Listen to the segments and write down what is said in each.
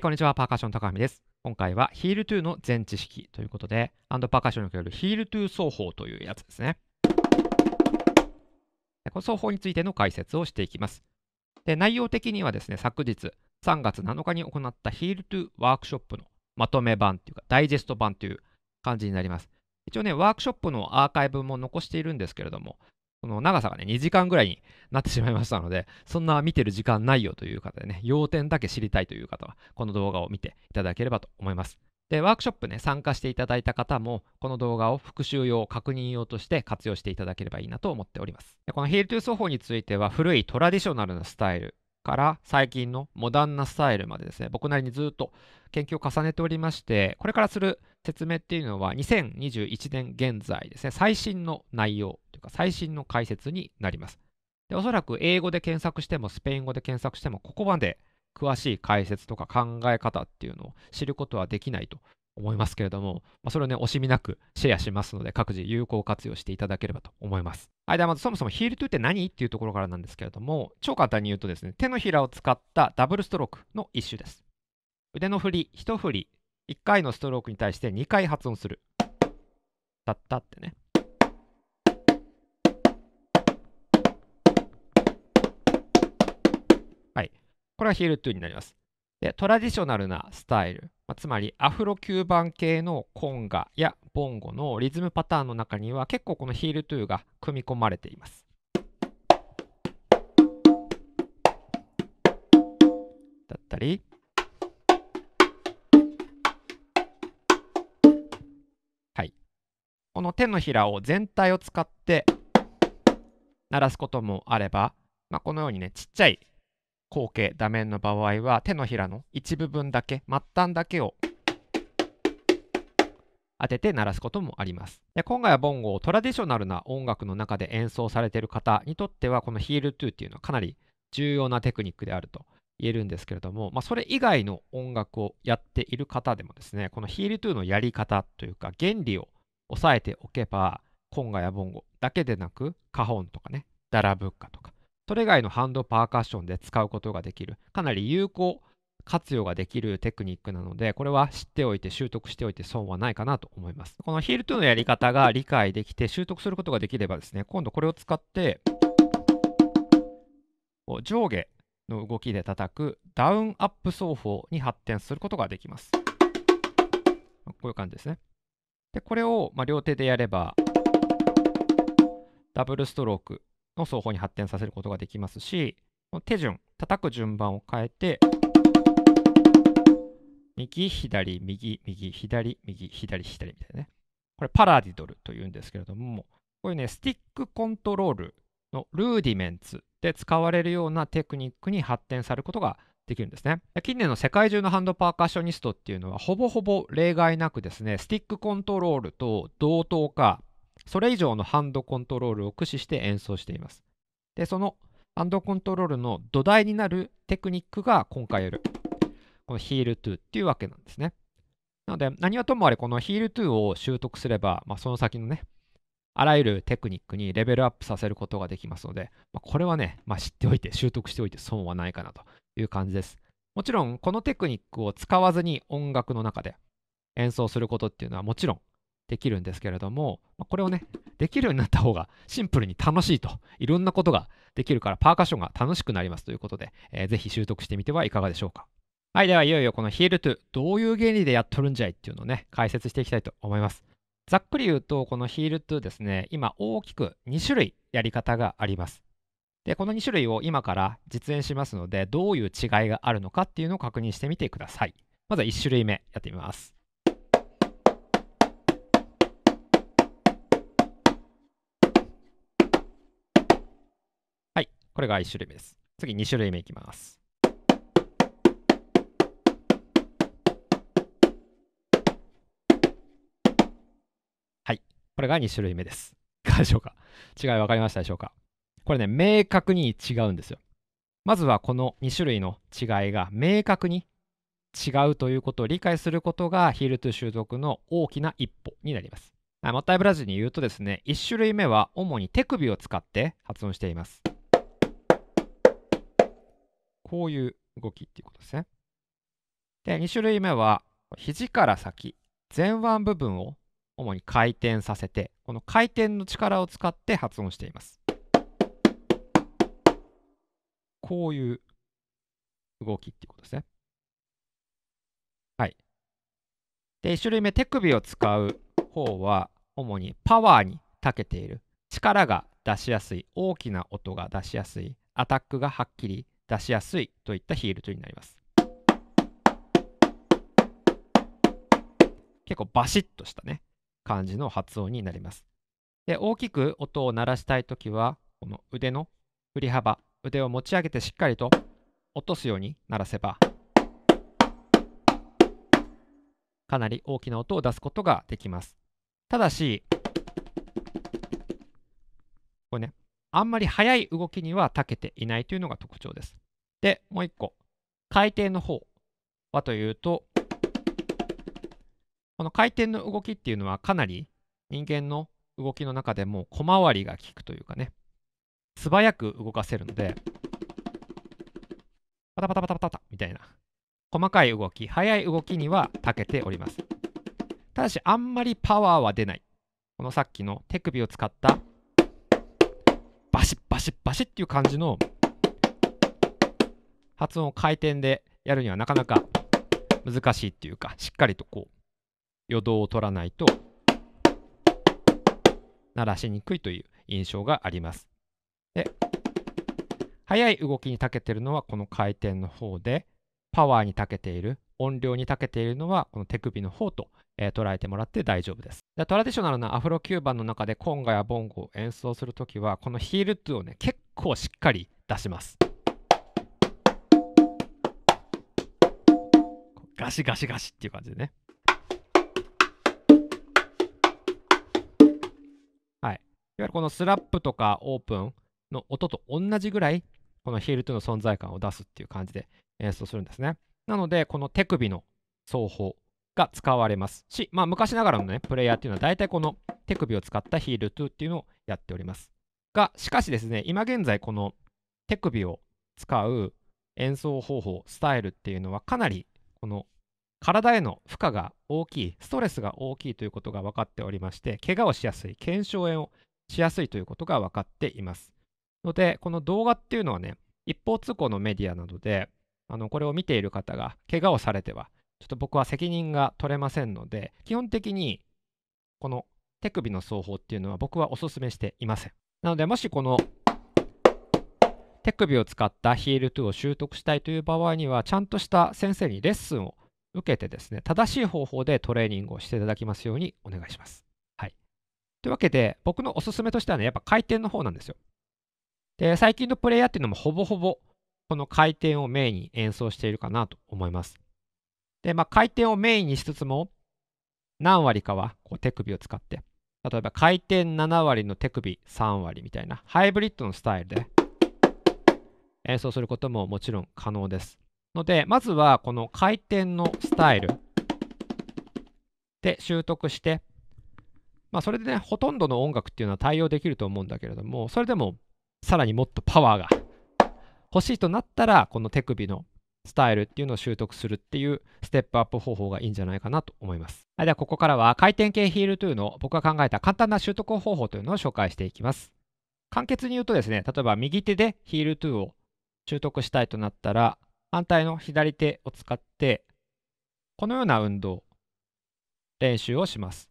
はい、こんにちは。パーカッション高見です。今回はヒール2の全知識ということで、アンドパーカッションにおけるヒール2奏法というやつですね。この奏法についての解説をしていきます。で内容的にはですね、昨日3月7日に行ったヒール2ワークショップのまとめ版というか、ダイジェスト版という感じになります。一応ね、ワークショップのアーカイブも残しているんですけれども、この長さがね、2時間ぐらいになってしまいましたので、そんな見てる時間ないよという方でね、要点だけ知りたいという方は、この動画を見ていただければと思います。で、ワークショップね、参加していただいた方も、この動画を復習用、確認用として活用していただければいいなと思っております。でこのヒールトゥー奏法については、古いトラディショナルなスタイル、から最近のモダンなスタイルまでですね、僕なりにずっと研究を重ねておりまして、これからする説明っていうのは2021年現在ですね、最新の内容というか最新の解説になります。でおそらく英語で検索してもスペイン語で検索してもここまで詳しい解説とか考え方っていうのを知ることはできないと思いますけれども、まあ、それをね、惜しみなくシェアしますので、各自有効活用していただければと思います。はい、ではまずそもそもヒールトゥって何っていうところからなんですけれども、超簡単に言うとですね、手のひらを使ったダブルストロークの一種です。腕の振り、一振り、1回のストロークに対して2回発音する。だったってね。はい。これはヒール2になります。で、トラディショナルなスタイル、まあ、つまりアフロキューバン系のコンガやボンゴのリズムパターンの中には結構このヒール2が組み込まれています。だったり。この手のひらを全体を使って鳴らすこともあれば、まあ、このようにねちっちゃい後傾打面の場合は手のひらの一部分だけ末端だけを当てて鳴らすこともあります。で今回はボンゴをトラディショナルな音楽の中で演奏されている方にとってはこのヒール2っていうのはかなり重要なテクニックであると言えるんですけれども、まあ、それ以外の音楽をやっている方でもですねこのヒール2のやり方というか原理を押さえておけば、今ガやボンゴだけでなく、カホンとかね、ダラブッカとか、それ以外のハンドパーカッションで使うことができる、かなり有効活用ができるテクニックなので、これは知っておいて、習得しておいて損はないかなと思います。このヒール2のやり方が理解できて、習得することができればですね、今度これを使って、上下の動きで叩くダウンアップ奏法に発展することができます。こういう感じですね。で、これを、ま両手でやれば、ダブルストロークの奏法に発展させることができますし、手順、叩く順番を変えて、右、左、右、右、左、右、左、左みたいなね。これパラディドルというんですけれども、こういうね、スティックコントロールのルーディメンツで使われるようなテクニックに発展されることができるんですね近年の世界中のハンドパーカッショニストっていうのはほぼほぼ例外なくですねスティックコントロールと同等かそれ以上のハンドコントロールを駆使して演奏していますでそのハンドコントロールの土台になるテクニックが今回やるこのヒール2っていうわけなんですねなので何はともあれこのヒール2を習得すれば、まあ、その先のねあらゆるテクニックにレベルアップさせることができますので、まあ、これはね、まあ、知っておいて習得しておいて損はないかなという感じです。もちろん、このテクニックを使わずに音楽の中で演奏することっていうのはもちろんできるんですけれども、これをね、できるようになった方がシンプルに楽しいと、いろんなことができるからパーカッションが楽しくなりますということで、えー、ぜひ習得してみてはいかがでしょうか。はい、ではいよいよこのヒールトゥ、どういう原理でやっとるんじゃいっていうのをね、解説していきたいと思います。ざっくり言うと、このヒールトゥですね、今大きく2種類やり方があります。でこの2種類を今から実演しますのでどういう違いがあるのかっていうのを確認してみてくださいまずは1種類目やってみますはいこれが1種類目です次2種類目いきますはいこれが2種類目ですいかがでしょうか違い分かりましたでしょうかこれね、明確に違うんですよ。まずはこの2種類の違いが明確に違うということを理解することがヒールト習得の大きな一歩になります。もったいぶらずに言うとですね、1種類目は主に手首を使って発音しています。こういう動きっていうことですね。で、2種類目は肘から先、前腕部分を主に回転させて、この回転の力を使って発音しています。こういう動きっていうことですね。はい。で、1種類目、手首を使う方は、主にパワーに長けている。力が出しやすい、大きな音が出しやすい、アタックがはっきり出しやすいといったヒールトになります。結構バシッとしたね、感じの発音になります。で、大きく音を鳴らしたいときは、この腕の振り幅腕を持ち上げてしっかりと落とすように鳴らせばかなり大きな音を出すことができますただしこれねあんまり速い動きには長けていないというのが特徴ですでもう一個回転の方はというとこの回転の動きっていうのはかなり人間の動きの中でも小回りが効くというかね素早く動かせるので、パタパタパタパタみたいな、細かい動き、速い動きには長けております。ただし、あんまりパワーは出ない。このさっきの手首を使った、バシッバシッバシッっていう感じの発音を回転でやるにはなかなか難しいっていうか、しっかりとこう、余動を取らないと鳴らしにくいという印象があります。で、速い動きに長けてるのはこの回転の方で、パワーに長けている、音量に長けているのはこの手首の方と、えー、捉えてもらって大丈夫ですで。トラディショナルなアフロキューバンの中でコンガやボンゴを演奏するときは、このヒール2をね、結構しっかり出します。ガシガシガシっていう感じでね。はい。いわゆるこのスラップとかオープン、の音と同じぐらい、このヒールとの存在感を出すっていう感じで演奏するんですね。なので、この手首の奏法が使われますし、まあ、昔ながらのね、プレイヤーっていうのは大体この手首を使ったヒールトゥっていうのをやっております。が、しかしですね、今現在この手首を使う演奏方法、スタイルっていうのはかなりこの体への負荷が大きい、ストレスが大きいということが分かっておりまして、怪我をしやすい、腱鞘炎をしやすいということが分かっています。ので、この動画っていうのはね、一方通行のメディアなどで、あのこれを見ている方が怪我をされては、ちょっと僕は責任が取れませんので、基本的にこの手首の奏法っていうのは僕はお勧めしていません。なので、もしこの手首を使ったヒール2を習得したいという場合には、ちゃんとした先生にレッスンを受けてですね、正しい方法でトレーニングをしていただきますようにお願いします。はい。というわけで、僕のおすすめとしてはね、やっぱ回転の方なんですよ。で、最近のプレイヤーっていうのもほぼほぼこの回転をメインに演奏しているかなと思います。で、まあ、回転をメインにしつつも、何割かはこう手首を使って、例えば回転7割の手首3割みたいなハイブリッドのスタイルで演奏することももちろん可能です。ので、まずはこの回転のスタイルで習得して、まあ、それでね、ほとんどの音楽っていうのは対応できると思うんだけれども、それでもさらにもっとパワーが欲しいとなったら、この手首のスタイルっていうのを習得するっていうステップアップ方法がいいんじゃないかなと思います。はい、ではここからは回転系ヒールというのを僕が考えた簡単な習得方法というのを紹介していきます。簡潔に言うとですね、例えば右手でヒール2を習得したいとなったら、反対の左手を使って、このような運動、練習をします。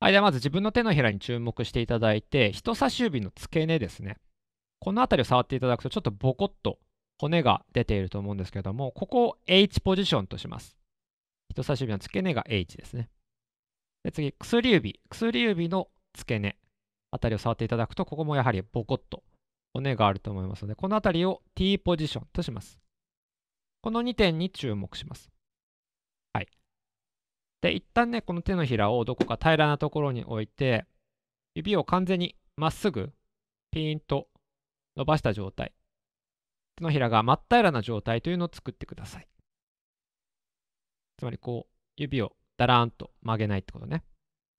はい、ではまず自分の手のひらに注目していただいて、人差し指の付け根ですね。この辺りを触っていただくと、ちょっとボコッと骨が出ていると思うんですけども、ここを H ポジションとします。人差し指の付け根が H ですね。で次、薬指。薬指の付け根あたりを触っていただくと、ここもやはりボコッと骨があると思いますので、この辺りを T ポジションとします。この2点に注目します。で、一旦ね、この手のひらをどこか平らなところに置いて、指を完全にまっすぐ、ピーンと伸ばした状態。手のひらが真っ平らな状態というのを作ってください。つまりこう、指をだらーんと曲げないってことね。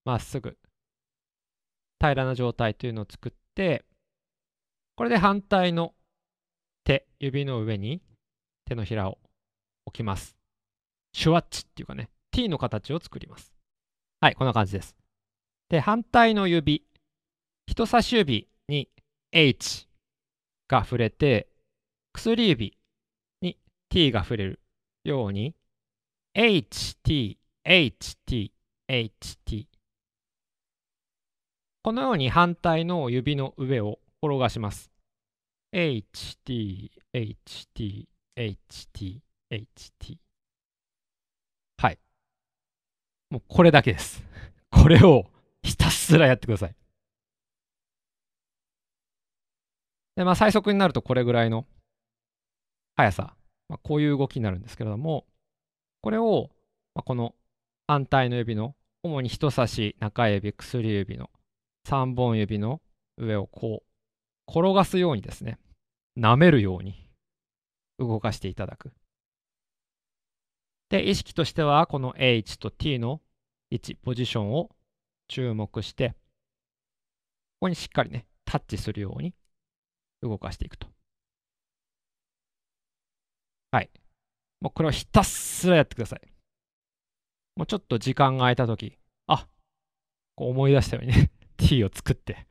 まっすぐ、平らな状態というのを作って、これで反対の手、指の上に手のひらを置きます。シュワッチっていうかね、t の形を作ります。はい、こんな感じです。で、反対の指、人差し指に h が触れて、薬指に t が触れるように、ht, ht, ht。このように反対の指の上を転がします。ht, ht, ht, ht。もうこれだけです。これをひたすらやってください。で、まあ最速になるとこれぐらいの速さ。まあ、こういう動きになるんですけれども、これを、まあ、この反対の指の、主に人差し、中指、薬指の3本指の上をこう、転がすようにですね、舐めるように動かしていただく。で、意識としては、この H と T の位置、ポジションを注目して、ここにしっかりね、タッチするように動かしていくと。はい。もうこれをひたすらやってください。もうちょっと時間が空いたとき、あこう思い出したようにね、T を作って、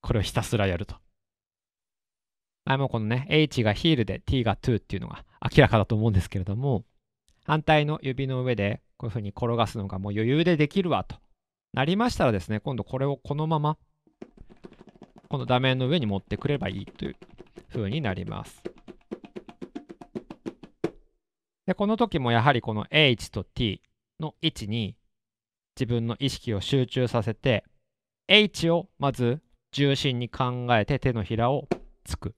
これをひたすらやると。あもうこのね、H がヒールで T が2っていうのが明らかだと思うんですけれども、反対の指の上でこういうふうに転がすのがもう余裕でできるわとなりましたらですね今度これをこのままこの画面の上に持ってくればいいというふうになります。でこの時もやはりこの H と T の位置に自分の意識を集中させて H をまず重心に考えて手のひらをつく。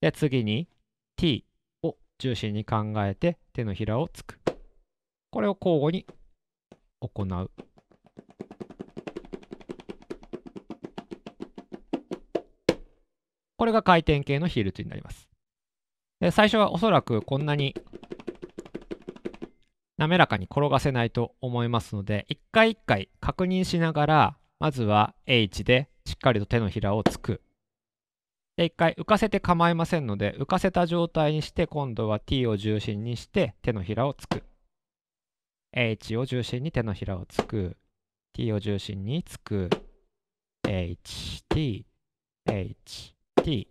で次に T 中心に考えて手のひらをつく。これを交互に行う。これが回転系のヒル率になります。で最初はおそらくこんなに滑らかに転がせないと思いますので、一回一回確認しながら、まずは H でしっかりと手のひらをつく。で、一回浮かせて構いませんので、浮かせた状態にして、今度は t を重心にして手のひらをつく。h を重心に手のひらをつく。t を重心につく。h, t, h, t,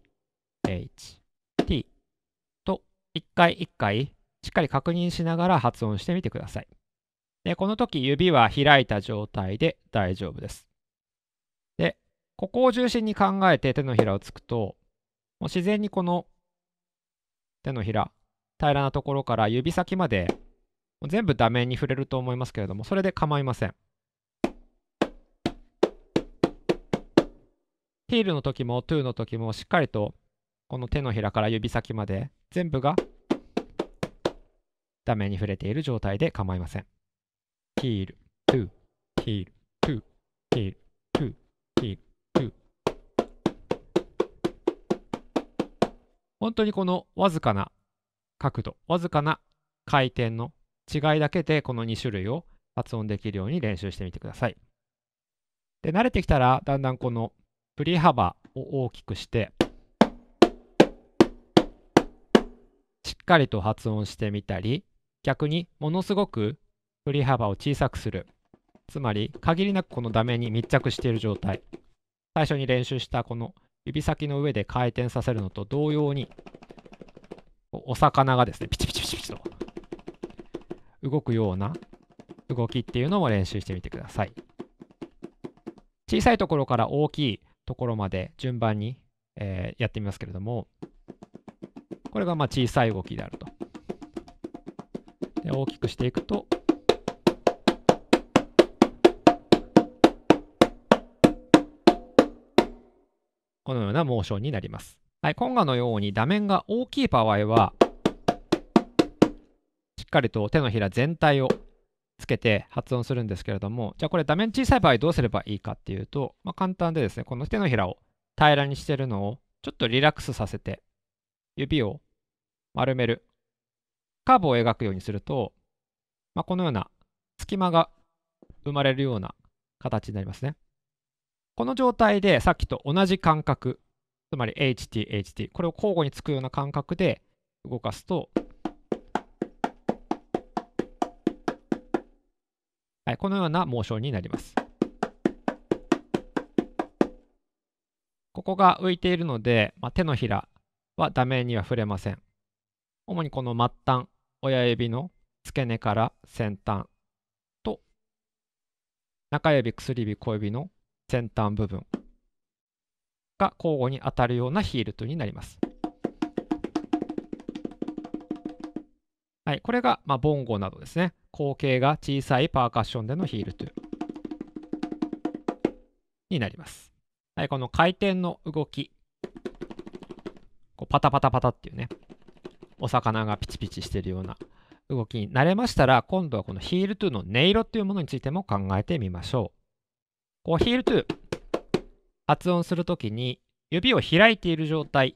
h, t と、一回一回、しっかり確認しながら発音してみてください。で、この時指は開いた状態で大丈夫です。ここを中心に考えて手のひらをつくと、もう自然にこの手のひら、平らなところから指先まで全部画面に触れると思いますけれども、それで構いません。ヒールの時もトゥーの時もしっかりとこの手のひらから指先まで全部が画面に触れている状態で構いません。ヒール、トゥー、ヒール、トゥー、ヒール、トゥー、ヒール。本当にこのわずかな角度、わずかな回転の違いだけでこの2種類を発音できるように練習してみてください。で、慣れてきたらだんだんこの振り幅を大きくして、しっかりと発音してみたり、逆にものすごく振り幅を小さくする。つまり、限りなくこのダメに密着している状態。最初に練習したこの指先の上で回転させるのと同様に、お魚がですね、ピチピチピチピチと動くような動きっていうのも練習してみてください。小さいところから大きいところまで順番に、えー、やってみますけれども、これがまあ小さい動きであると。で大きくしていくと、このようなモーションになります。はい、今画のように打面が大きい場合は、しっかりと手のひら全体をつけて発音するんですけれども、じゃあこれ画面小さい場合どうすればいいかっていうと、まあ、簡単でですね、この手のひらを平らにしてるのをちょっとリラックスさせて、指を丸める、カーブを描くようにすると、まあ、このような隙間が生まれるような形になりますね。この状態でさっきと同じ感覚、つまり HT、HT、これを交互につくような感覚で動かすと、はい、このようなモーションになります。ここが浮いているので、まあ、手のひらはダメには触れません。主にこの末端、親指の付け根から先端と中指、薬指、小指の先端部分が交互に当たるようなヒールトになります。はい、これが、まあ、ボンゴなどですね。口径が小さいパーカッションでのヒールトゥーになります。はい、この回転の動き。こうパタパタパタっていうね、お魚がピチピチしてるような動きになれましたら、今度はこのヒールトゥーの音色っていうものについても考えてみましょう。こうヒールトゥ発音するときに指を開いている状態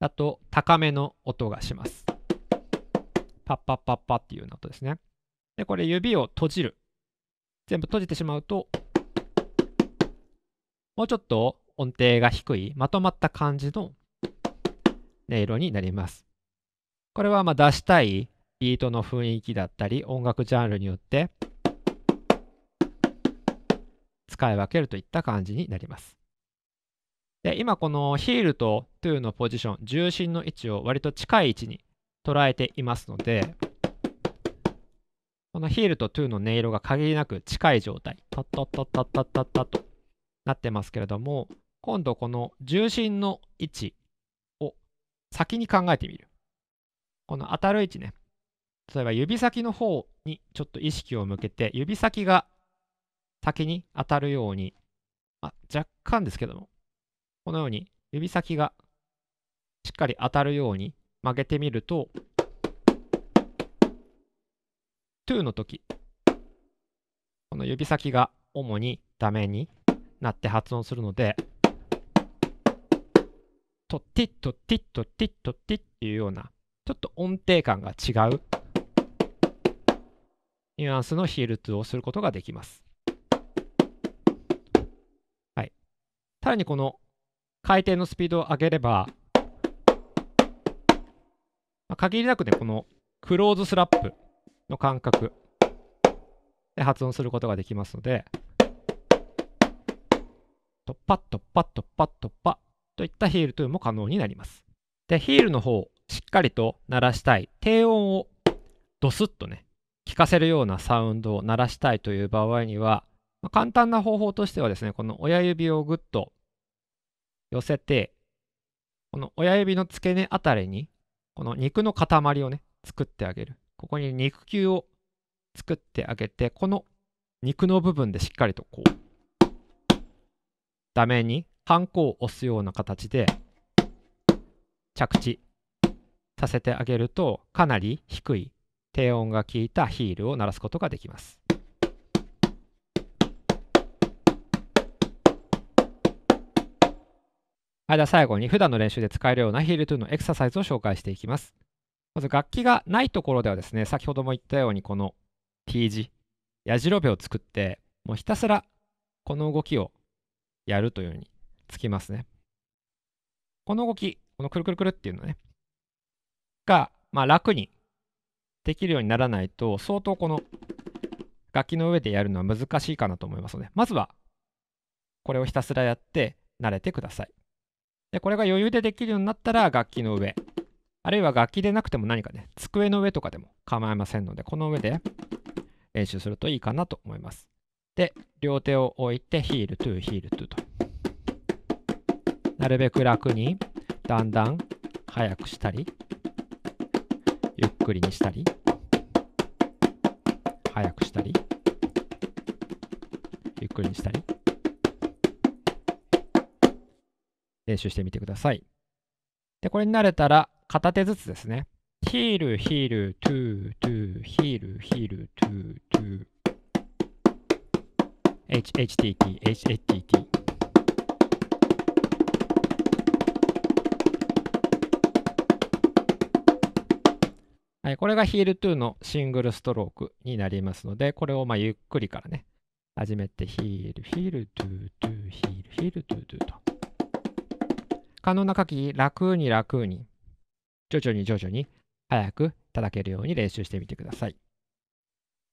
だと高めの音がします。パッパッパッパっていうような音ですね。で、これ指を閉じる。全部閉じてしまうと、もうちょっと音程が低い、まとまった感じの音色になります。これはま出したいビートの雰囲気だったり、音楽ジャンルによって使い分けるといった感じになります。で今このヒールとトゥーのポジション重心の位置を割と近い位置に捉えていますのでこのヒールとトゥーの音色が限りなく近い状態タッタッタッタッタッタッタとなってますけれども今度この重心の位置を先に考えてみるこの当たる位置ね例えば指先の方にちょっと意識を向けて指先が先に当たるように、まあ、若干ですけども、このように指先がしっかり当たるように曲げてみると、トゥーの時、この指先が主にダメになって発音するので、トッティットッティットッティットッティっていうような、ちょっと音程感が違うニュアンスのヒール2をすることができます。さらにこの回転のスピードを上げれば、まあ、限りなくね、このクローズスラップの間隔で発音することができますので、とッパッとパッとパットッといったヒールトゥーンも可能になります。で、ヒールの方をしっかりと鳴らしたい、低音をドスッとね、聞かせるようなサウンドを鳴らしたいという場合には、まあ、簡単な方法としてはですね、この親指をグッと寄せて、この親指の付け根あたりに、この肉の塊をね、作ってあげる。ここに肉球を作ってあげて、この肉の部分でしっかりとこう、ダメにハンコを押すような形で着地させてあげると、かなり低い低音が効いたヒールを鳴らすことができます。間最後に普段の練習で使えるようなヒールトゥのエクササイズを紹介していきます。まず楽器がないところではですね、先ほども言ったようにこの T 字、矢印を作って、もうひたすらこの動きをやるというようにつきますね。この動き、このくるくるくるっていうのね、が、まあ、楽にできるようにならないと、相当この楽器の上でやるのは難しいかなと思いますので、まずはこれをひたすらやって慣れてください。で、これが余裕でできるようになったら楽器の上。あるいは楽器でなくても何かね、机の上とかでも構いませんので、この上で練習するといいかなと思います。で、両手を置いてヒールトゥーヒールトゥーと。なるべく楽に、だんだん速くしたり、ゆっくりにしたり、速くしたり、ゆっくりにしたり。練習してみてください。で、これに慣れたら、片手ずつですね。ヒール、ヒール、トゥー、トゥー、ヒール、ヒール、トゥー、トゥー。HHTT、HHTT。はい、これがヒール2のシングルストロークになりますので、これをまあゆっくりからね、始めてヒール、ヒール、トゥー、トゥー、ヒール、ヒール、トゥー、トゥーと。可能な限り楽に楽に、徐々に徐々に早く叩けるように練習してみてください。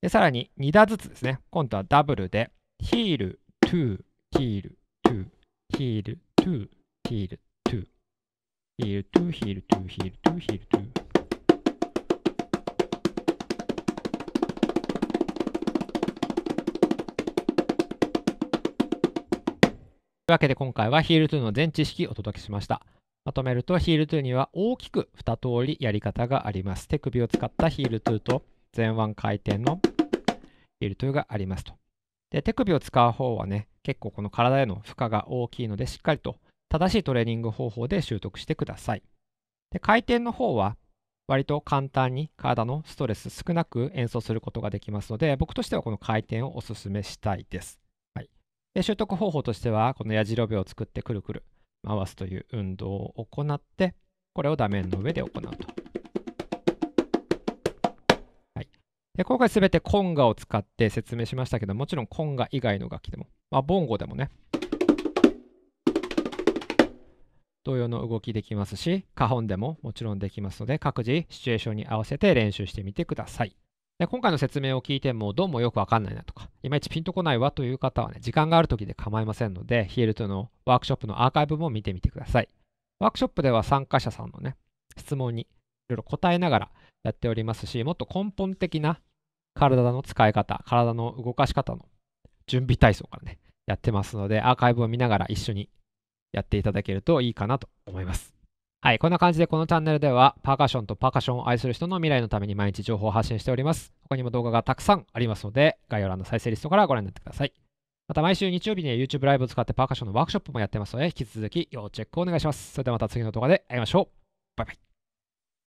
でさらに2打ずつですね。今度はダブルで、ヒール、トゥー、ヒール、トゥー、ヒール、トゥー、ヒール、トゥー、ヒール、トゥー、ヒール、トゥー、ヒール、トゥー、ヒール、トゥー。というわけで今回はヒール2の全知識をお届けしました。まとめるとヒール2には大きく2通りやり方があります。手首を使ったヒール2と前腕回転のヒール2がありますと。で手首を使う方はね結構この体への負荷が大きいのでしっかりと正しいトレーニング方法で習得してください。で回転の方は割と簡単に体のストレス少なく演奏することができますので僕としてはこの回転をおすすめしたいです。で習得方法としてはこの矢印を作ってくるくる回すという運動を行ってこれを画面の上で行うと。はい、で今回すべてコンガを使って説明しましたけどもちろんコンガ以外の楽器でも、まあ、ボンゴでもね同様の動きできますし、花本でももちろんできますので、各自シチュエーションに合わせて練習してみてください。で今回の説明を聞いてもどうもよくわかんないなとか、いまいちピンとこないわという方はね、時間がある時で構いませんので、ヒールとのワークショップのアーカイブも見てみてください。ワークショップでは参加者さんのね、質問にいろいろ答えながらやっておりますし、もっと根本的な体の使い方、体の動かし方の準備体操からね、やってますので、アーカイブを見ながら一緒にやっていただけるといいかなと思います。はい、こんな感じでこのチャンネルではパーカッションとパーカッションを愛する人の未来のために毎日情報を発信しております。他にも動画がたくさんありますので、概要欄の再生リストからご覧になってください。また毎週日曜日には YouTube ライブを使ってパーカッションのワークショップもやってますので、引き続き要チェックをお願いします。それではまた次の動画で会いましょう。バイバイ。